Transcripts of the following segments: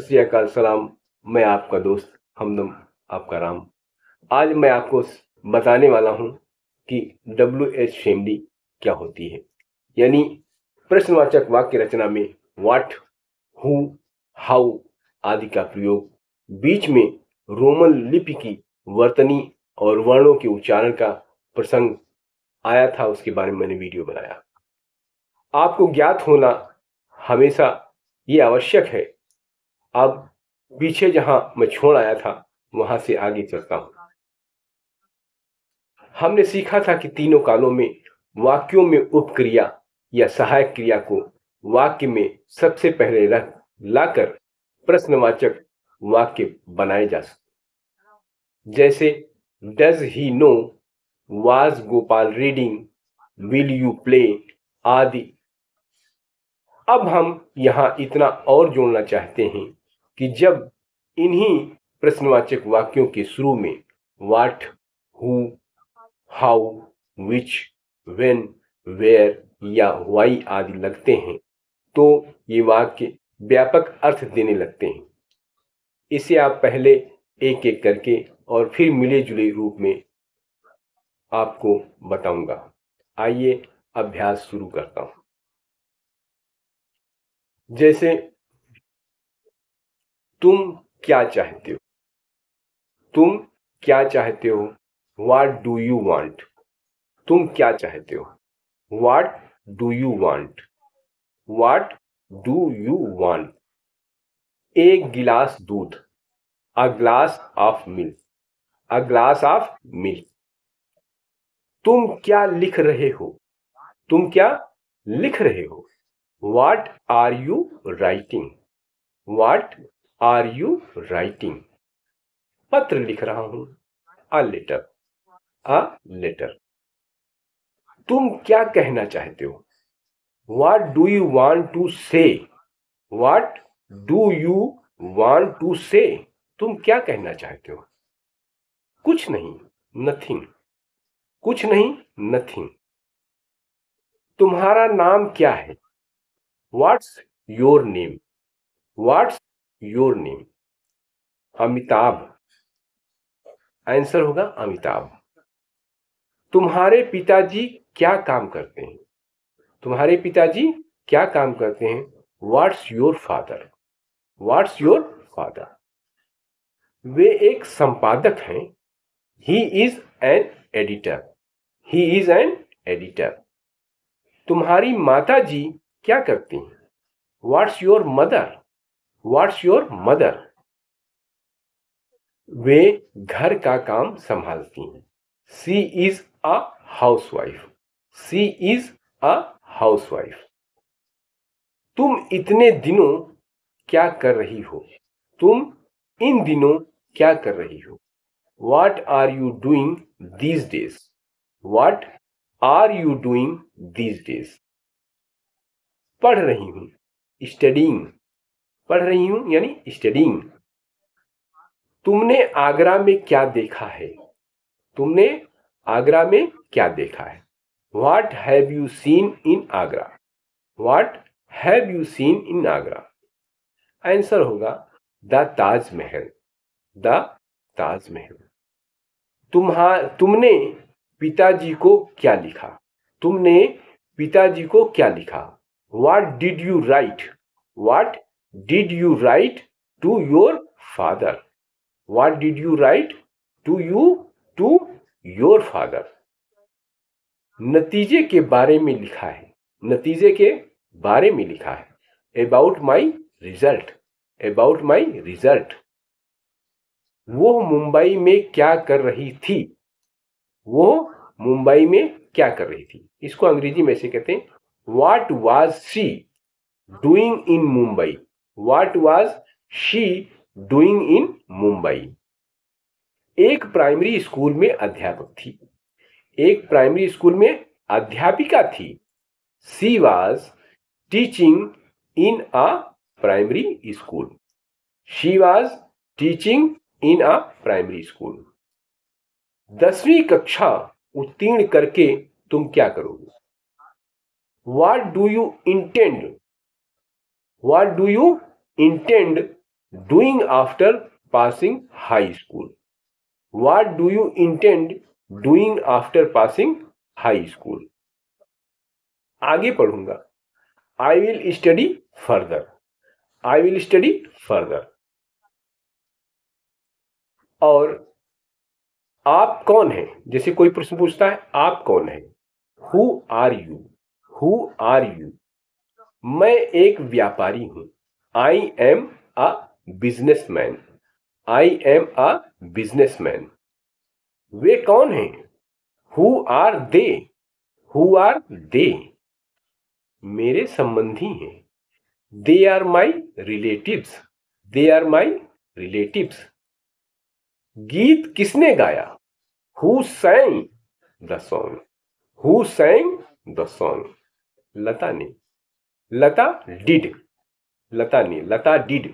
सत सलाम मैं आपका दोस्त हमदम आपका राम आज मैं आपको बताने वाला हूं कि डब्ल्यू एच फैमिली क्या होती है यानी प्रश्नवाचक वाक्य रचना में वाट हु हाउ आदि का प्रयोग बीच में रोमन लिपि की वर्तनी और वर्णों के उच्चारण का प्रसंग आया था उसके बारे में मैंने वीडियो बनाया आपको ज्ञात होना हमेशा ये आवश्यक है अब पीछे जहां मैं छोड़ आया था वहां से आगे चलता हूं हमने सीखा था कि तीनों कालों में वाक्यों में उपक्रिया या सहायक क्रिया को वाक्य में सबसे पहले रख लाकर प्रश्नवाचक वाक्य बनाए जा सकते जैसे does he know was Gopal reading will you play आदि अब हम यहां इतना और जोड़ना चाहते हैं कि जब इन्हीं प्रश्नवाचक वाक्यों के शुरू में what who how which when where या वाई आदि लगते हैं तो ये वाक्य व्यापक अर्थ देने लगते हैं इसे आप पहले एक एक करके और फिर मिले जुले रूप में आपको बताऊंगा आइए अभ्यास शुरू करता हूं जैसे तुम क्या चाहते हो तुम क्या चाहते हो वाट डू यू वॉन्ट तुम क्या चाहते हो what do you want what do you want एक गिलास दूध a glass of milk a glass of milk तुम क्या लिख रहे हो तुम क्या लिख रहे हो what are you writing what are you writing पत्र लिख रहा हूं अ लेटर अ लेटर तुम क्या कहना चाहते हो what do you want to say what do you want to say तुम क्या कहना चाहते हो कुछ नहीं नथिंग कुछ नहीं नथिंग तुम्हारा नाम क्या है what's your name what's your name Amitabh answer होगा अमिताभ तुम्हारे पिताजी क्या काम करते हैं तुम्हारे पिताजी क्या काम करते हैं what's your father what's your father वे एक संपादक हैं he is an editor he is an editor तुम्हारी माता जी क्या करती हैं what's your mother what's your mother वे घर का काम संभालती हैं she is a housewife she is a housewife तुम इतने दिनों क्या कर रही हो तुम इन दिनों क्या कर रही हो what are you doing these days what are you doing these days पढ़ रही हूं स्टडिंग पढ़ रही हूं यानी स्टडिंग तुमने आगरा में क्या देखा है तुमने आगरा में क्या देखा है what have you seen in Agra what have you seen in Agra answer होगा द ताजमहल द ताजमहल तुम्हा तुमने पिताजी को क्या लिखा तुमने पिताजी को क्या लिखा what did you write what did you write to your father? What did you write to you to your father? नतीजे के बारे में लिखा है नतीजे के बारे में लिखा है about my result about my result वो मुंबई में क्या कर रही थी वो मुंबई में क्या कर रही थी इसको अंग्रेजी में से कहते हैं what was she doing in Mumbai what was she doing in Mumbai एक प्राइमरी स्कूल में अध्यापक थी एक प्राइमरी स्कूल में अध्यापिका थी she was teaching in a primary school she was teaching in a primary school दसवीं कक्षा उत्तीर्ण करके तुम क्या करोगे what do you intend what do you intend doing after passing high school what do you intend doing after passing high school आगे पढ़ूंगा I will study further I will study further और आप कौन है जैसे कोई प्रश्न पूछता है आप कौन है who are you who are you मैं एक व्यापारी हूं I am a businessman I am a businessman वे कौन हैं who are they who are they मेरे संबंधी हैं they are my relatives they are my relatives गीत किसने गाया who sang the song who sang the song Lata ने लता हम्म। डिड लता नहीं लता डिड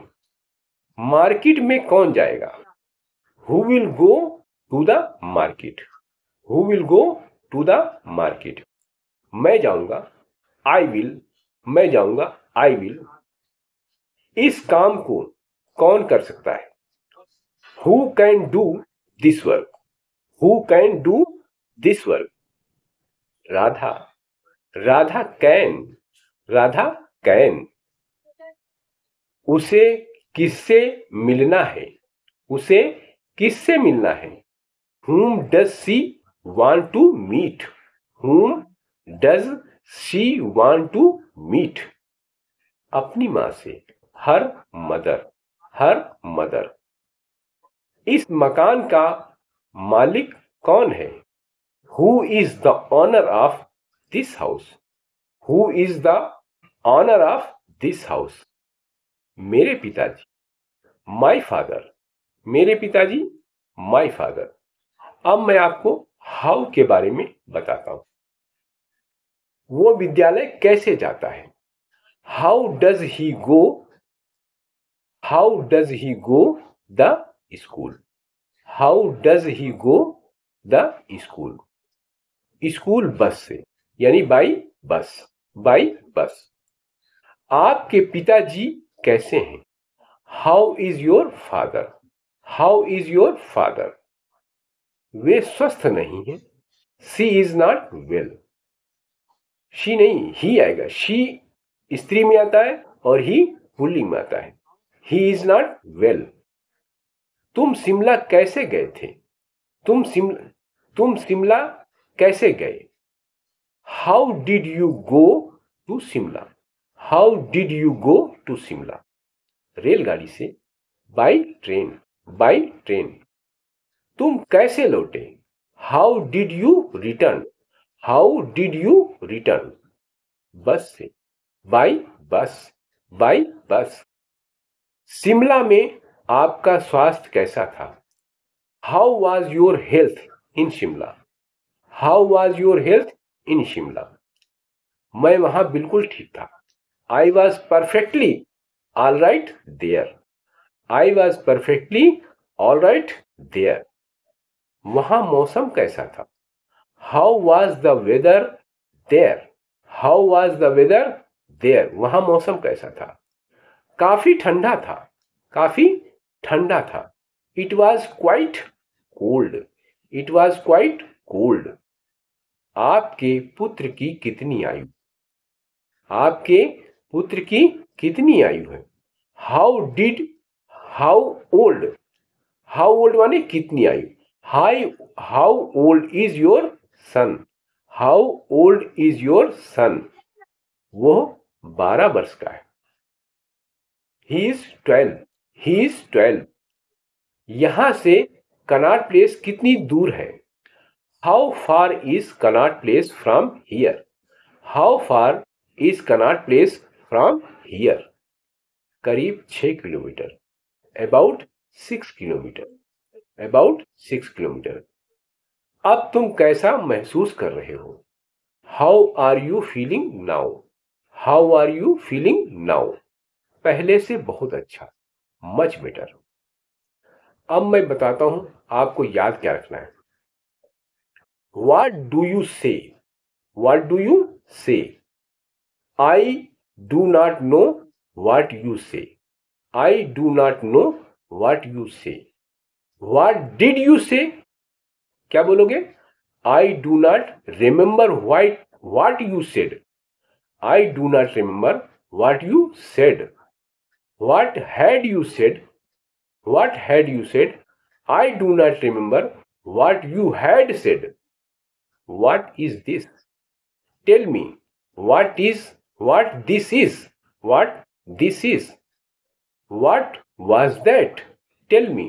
मार्केट में कौन जाएगा who will go to the market who will go to the market मैं जाऊंगा आई विल मैं जाऊंगा आई विल इस काम को कौन कर सकता है who can do this work who can do this work Radha Radha can Radha can उसे किससे मिलना है उसे किससे मिलना है whom does she want to meet whom does she want to meet अपनी मां से हर मदर हर मदर इस मकान का मालिक कौन है who is the owner of this house who is the owner of this house मेरे पिताजी माय फादर मेरे पिताजी माय फादर अब मैं आपको हाउ के बारे में बताता हूं वो विद्यालय कैसे जाता है how does he go how does he go the school how does he go the school school bus से यानी बाई बस बाई बस आपके पिताजी कैसे हैं how is your father how is your father वे स्वस्थ नहीं है she is not well she नहीं ही आएगा शी स्त्री में आता है और ही पुल्लिंग में आता है ही इज नॉट वेल तुम शिमला कैसे गए थे तुम शिमला तुम शिमला कैसे गए how did you go to Shimla how did you go to Shimla रेलगाड़ी से बाई ट्रेन बाई ट्रेन तुम कैसे लौटे how did you return how did you return bus से by bus by bus Shimla में आपका स्वास्थ्य कैसा था how was your health in Shimla how was your health in Shimla मैं वहां बिल्कुल ठीक था I was perfectly all right there. I was perfectly all right there. वहां मौसम कैसा था how was the weather there how was the weather there वहां मौसम कैसा था काफी ठंडा था काफी ठंडा था it was quite cold it was quite cold आपके पुत्र की कितनी आयु आपके पुत्र की कितनी आयु है how did how old how old माने कितनी आयु हाई how old is your son how old is your son वो बारह वर्ष का है he is twelve he is twelve यहां से कनाट प्लेस कितनी दूर है how far is Connaught Place from here how far is Connaught Place from here करीब छः kilometre about six kilometre about six kilometre अब तुम कैसा महसूस कर रहे हो how are you feeling now how are you feeling now पहले से बहुत अच्छा मच बेटर अब मैं बताता हूं आपको याद क्या रखना है वाट डू यू से वाट डू यू से आई do not know what you say. I do not know what you say. What did you say? क्या बोलोगे I do not remember what what you said. I do not remember what you said. What had you said? What had you said? I do not remember what you had said. What is this? Tell me, what is what this is what this is what was that tell me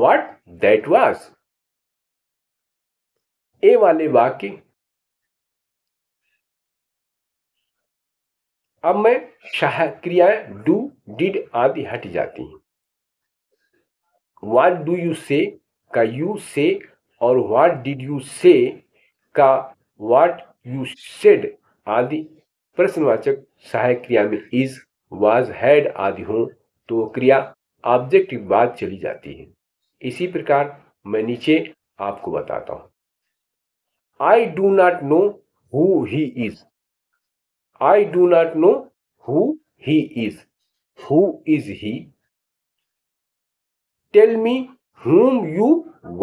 what that was a वाले वाक्य अब मैं शाह क्रियाएं do did आदि हट जाती हैं वाट do you से का यू से और वाट डिड यू से का वाट यू सेड आदि प्रश्नवाचक सहायक क्रिया में इज वाज हैड आदि हो तो क्रिया ऑब्जेक्टिव बाद चली जाती है इसी प्रकार मैं नीचे आपको बताता हूं I do not know who he is I do not know who he is who is he tell me whom you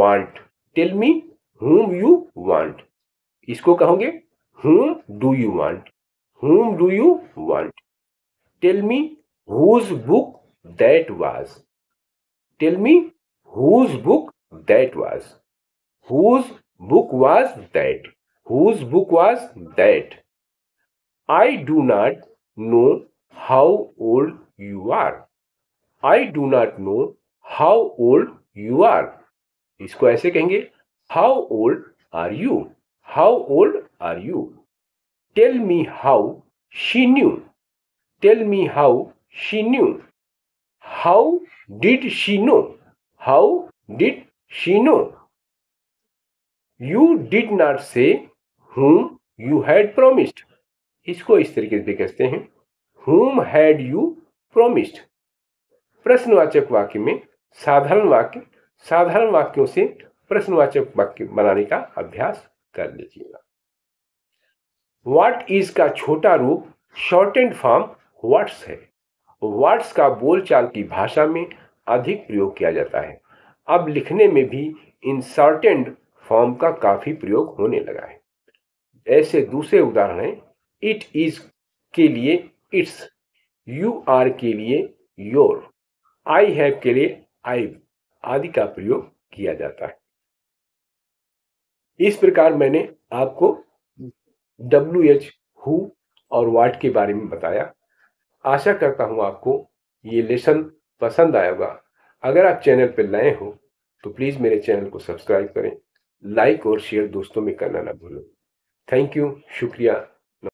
want tell me whom you want इसको कहोगे whom do you want whom do you want? Tell me whose book that was. Tell me whose book that was. Whose book was that? Whose book was that? I do not know how old you are. I do not know how old you are. इसको ऐसे कहेंगे how old are you how old are you tell me how she knew tell me how she knew how did she know how did she know you did not say whom you had promised इसको इस तरीके से कहते हैं हुम had you promised प्रश्नवाचक वाक्य में साधारण वाक्य साधारण वाक्यों से प्रश्नवाचक वाक्य बनाने का अभ्यास कर लीजिएगा वाट इज का छोटा रूप शॉर्ट एंड फॉर्म वाट्स है वाट्स का बोलचाल की भाषा में अधिक प्रयोग किया जाता है अब लिखने में भी इन शॉर्ट एंड फॉर्म का काफ़ी प्रयोग होने लगा है ऐसे दूसरे उदाहरण हैं इट इज के लिए इट्स यू आर के लिए योर आई हैव के लिए आई आदि का प्रयोग किया जाता है इस प्रकार मैंने आपको डब्ल्यू एच हु और वाट के बारे में बताया आशा करता हूँ आपको ये लेसन पसंद आया होगा अगर आप चैनल पर नए हो तो प्लीज़ मेरे चैनल को सब्सक्राइब करें लाइक और शेयर दोस्तों में करना ना भूलें थैंक यू शुक्रिया